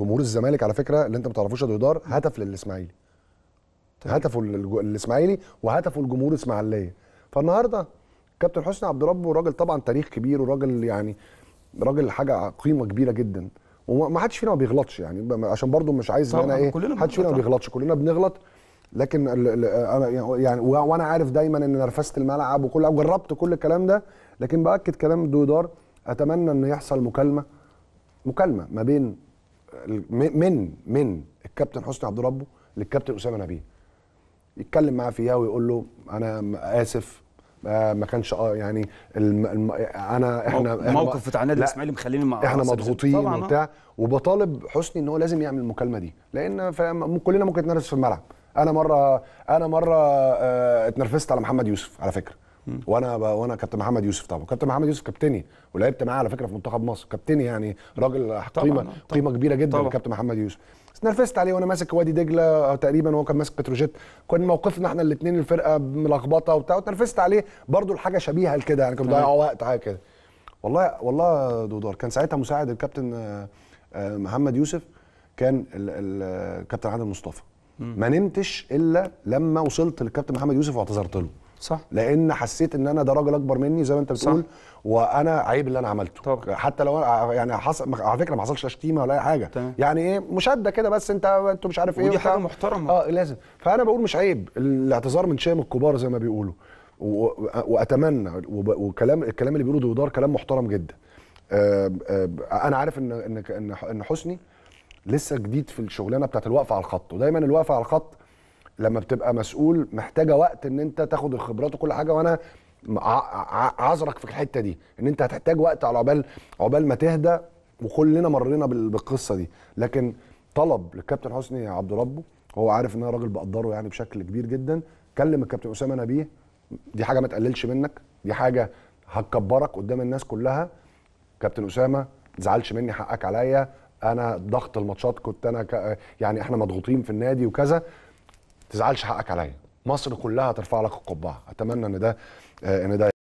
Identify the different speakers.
Speaker 1: جمهور الزمالك على فكره اللي انت ما تعرفوش يا دودار هتف للاسماعيلي طيب. هتفه الاسماعيلي وهتفه الجمهور الاسماعيليه فالنهارده كابتن حسني عبد ربه راجل طبعا تاريخ كبير وراجل يعني راجل حاجه قيمه كبيره جدا وما حدش فينا ما بيغلطش يعني عشان برضو مش عايز انا ايه حدش فينا ما بيغلطش كلنا بنغلط لكن انا يعني وانا عارف دايما ان نرفزت الملعب وكل جربت كل الكلام ده لكن باكد كلام دودار اتمنى ان يحصل مكالمه مكالمه ما بين من من الكابتن حسني عبد ربه للكابتن اسامه نبيه يتكلم معاه فيها ويقول له انا اسف آه، ما كانش اه يعني الم... الم... انا احنا الموقف بتاع النادي الاسماعيلي مخليني مع احنا مضغوطين آه. وبتاع وبطالب حسني ان هو لازم يعمل المكالمه دي لان كلنا ممكن نتنرفز في الملعب انا مره انا مره آه، اتنرفزت على محمد يوسف على فكره وانا ب... وانا كابتن محمد يوسف طبعا كابتن محمد يوسف كابتني ولعبت معاه على فكره في منتخب مصر كابتني يعني راجل قيمه قيمه كبيره جدا كابتن محمد يوسف اتنرفزت عليه وانا ماسك وادي دجله تقريبا وهو كان ماسك بتروجيت كان موقفنا احنا الاثنين الفرقه ملخبطه وبتاع اتنرفزت عليه برضو الحاجه شبيهه لكده يعني كان بيضيعوا وقت حاجه كده والله والله دودار كان ساعتها مساعد الكابتن آه، آه، محمد يوسف كان الكابتن آه، عادل مصطفى ما نمتش الا لما وصلت للكابتن محمد يوسف واعتذرت له صح لان حسيت ان انا ده راجل اكبر مني زي ما انت بتقول صح. وانا عيب اللي انا عملته طبعا. حتى لو أنا يعني حصل على فكره ما حصلش شتيمه ولا اي حاجه طبعا. يعني ايه مشاده كده بس انت انتوا مش عارف ايه ودي حاجه محترمه اه لازم فانا بقول مش عيب الاعتذار من شيم الكبار زي ما بيقولوا واتمنى وكلام الكلام اللي بيقوله دودار كلام محترم جدا آه، آه، انا عارف ان ان ان حسني لسه جديد في الشغلانه بتاعت الوقفه على الخط ودايما الوقفه على الخط لما بتبقى مسؤول محتاجه وقت ان انت تاخد الخبرات وكل حاجه وانا عذرك في الحته دي ان انت هتحتاج وقت على عقبال عقبال ما تهدى وكلنا مرينا بالقصه دي لكن طلب للكابتن حسني عبد ربه هو عارف ان انا راجل بقدره يعني بشكل كبير جدا كلم الكابتن اسامه نبيه دي حاجه ما تقللش منك دي حاجه هتكبرك قدام الناس كلها كابتن اسامه تزعلش مني حقك عليا انا ضغط الماتشات كنت انا ك... يعني احنا مضغوطين في النادي وكذا تزعلش حقك عليا مصر كلها ترفع لك القبعه اتمنى ان ده آه، ان ده